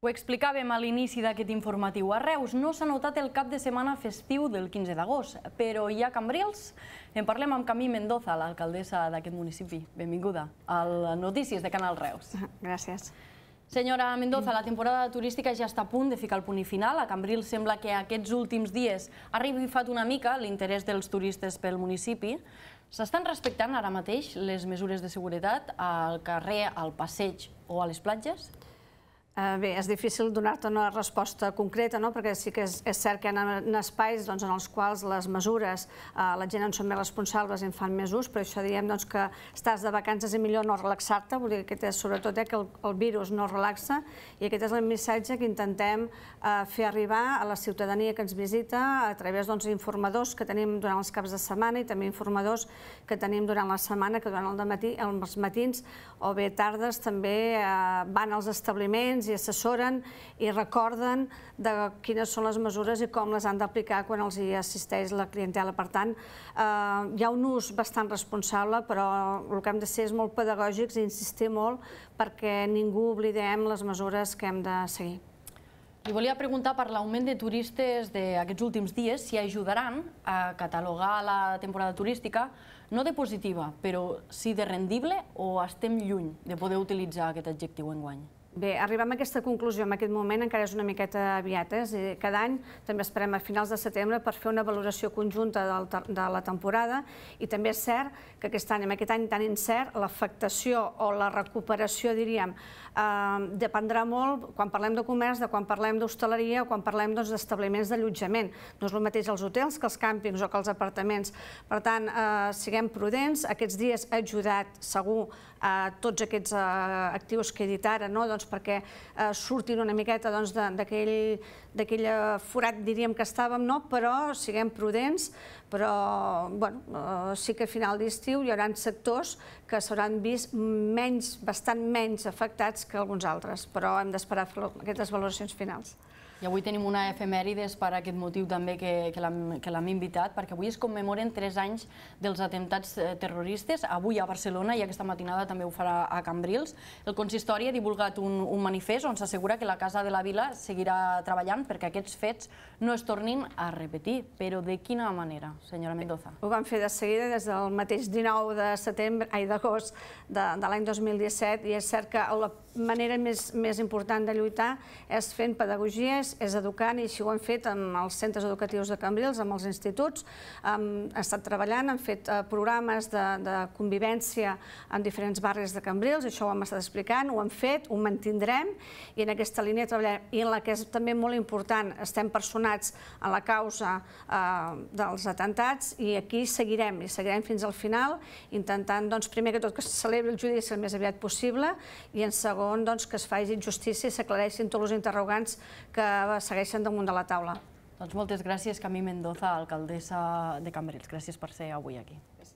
Ho explicàvem a l'inici d'aquest informatiu. A Reus no s'ha notat el cap de setmana festiu del 15 d'agost, però hi ha Cambrils. En parlem amb Camí Mendoza, l'alcaldessa d'aquest municipi. Benvinguda a Notícies de Canal Reus. Gràcies. Senyora Mendoza, la temporada turística ja està a punt de ficar el punt i final. A Cambrils sembla que aquests últims dies ha arribat una mica l'interès dels turistes pel municipi. S'estan respectant ara mateix les mesures de seguretat al carrer, al passeig o a les platges? Sí. Eh, bé, és difícil donar-te una resposta concreta, no? perquè sí que és, és cert que hi ha espais doncs, en els quals les mesures, eh, la gent en són més responsables i en fan més ús, però això diem doncs, que estàs de vacances i millor no relaxar-te, vull dir que aquest és sobretot eh, que el, el virus no relaxa, i aquest és el missatge que intentem eh, fer arribar a la ciutadania que ens visita a través doncs, d'informadors doncs, que tenim durant els caps de setmana i també informadors que tenim durant la setmana, que durant el matí, els matins o bé tardes també eh, van als establiments i assessoren i recorden de quines són les mesures i com les han d'aplicar quan els hi assisteix la clientela. Per tant, eh, hi ha un ús bastant responsable, però el que hem de ser és molt pedagògics i insistir molt perquè ningú oblidem les mesures que hem de seguir. Li volia preguntar per l'augment de turistes d'aquests últims dies, si ajudaran a catalogar la temporada turística, no de positiva, però sí de rendible, o estem lluny de poder utilitzar aquest adjectiu enguany? Bé, arribem a aquesta conclusió en aquest moment encara és una miqueta aviat. Eh? cada any també esperem a finals de setembre per fer una valoració conjunta de la temporada i també és cert que aquest any, en aquest any tan incert, l'afectació o la recuperació, diríem, eh, dependrà molt, quan parlem de comerç, de quan parlem d'hostaleria o quan parlem doncs, d'establiments doncs, d'allotjament. No és el mateix els hotels que els càmpings o que els apartaments. Per tant, eh, siguem prudents. Aquests dies ha ajudat, segur, a tots aquests eh, actius que he dit ara, no? doncs doncs, perquè eh, surtin una miqueta doncs, d'aquell doncs, forat, diríem, que estàvem, no? però siguem prudents, però bueno, eh, sí que a final d'estiu hi haurà sectors que seran vist menys, bastant menys afectats que alguns altres, però hem d'esperar aquestes valoracions finals. I avui tenim una efemèrides per aquest motiu també que, que l'hem invitat, perquè avui es commemoren 3 anys dels atemptats eh, terroristes, avui a Barcelona i aquesta matinada també ho farà a Cambrils. El consistori ha divulgat un, un manifest on s'assegura que la Casa de la Vila seguirà treballant perquè aquests fets no es tornin a repetir, però de quina manera? senyora Mendoza? Ho vam fer de seguida des del mateix 19 de setembre, ai, d'agost de, de l'any 2017 i és cert que la manera més, més important de lluitar és fent pedagogies, és educant i així ho hem fet amb els centres educatius de Cambrils, amb els instituts, hem estat treballant, hem fet eh, programes de, de convivència en diferents barris de Cambrils, això ho hem estat explicant, ho hem fet, ho mantindrem i en aquesta línia treballarem. I en la que és també molt important, estem personats en la causa eh, dels atendents encantats i aquí seguirem, i seguirem fins al final, intentant, doncs, primer que tot, que se celebri el judici el més aviat possible i, en segon, doncs, que es faci justícia i s'aclareixin tots els interrogants que segueixen damunt de la taula. Doncs moltes gràcies, Camí Mendoza, alcaldessa de Cambrils. Gràcies per ser avui aquí.